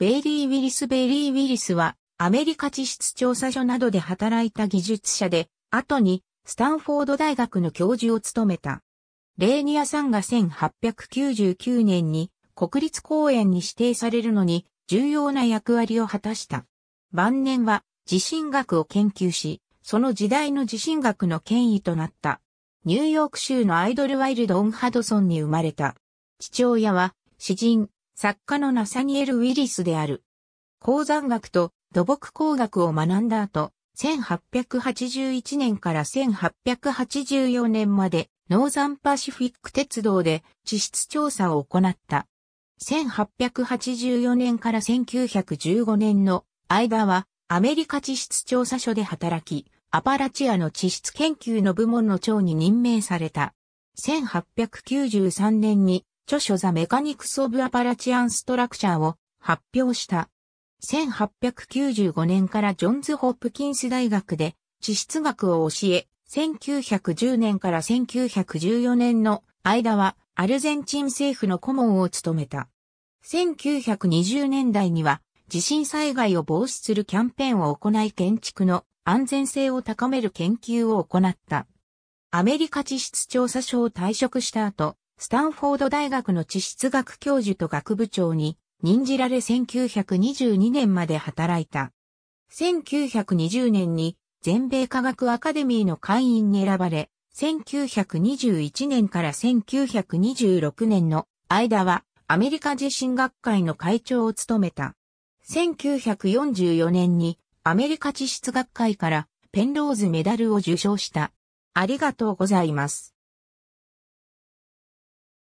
ベイリー・ウィリス・ベイリー・ウィリスは、アメリカ地質調査所などで働いた技術者で、後に、スタンフォード大学の教授を務めた。レーニアさんが1899年に、国立公園に指定されるのに、重要な役割を果たした。晩年は、地震学を研究し、その時代の地震学の権威となった。ニューヨーク州のアイドルワイルド・オン・ハドソンに生まれた。父親は、詩人、作家のナサニエル・ウィリスである。鉱山学と土木工学を学んだ後、1881年から1884年まで、ノーザンパシフィック鉄道で地質調査を行った。1884年から1915年の間はアメリカ地質調査所で働き、アパラチアの地質研究の部門の長に任命された。1893年に著書ザ・メカニクス・オブ・アパラチアン・ストラクチャーを発表した。1895年からジョンズ・ホップキンス大学で地質学を教え、1910年から1914年の間はアルゼンチン政府の顧問を務めた。1920年代には地震災害を防止するキャンペーンを行い建築の安全性を高める研究を行った。アメリカ地質調査所を退職した後、スタンフォード大学の地質学教授と学部長に任じられ1922年まで働いた。1920年に全米科学アカデミーの会員に選ばれ、1921年から1926年の間はアメリカ地震学会の会長を務めた。1944年にアメリカ地質学会からペンローズメダルを受賞した。ありがとうございます。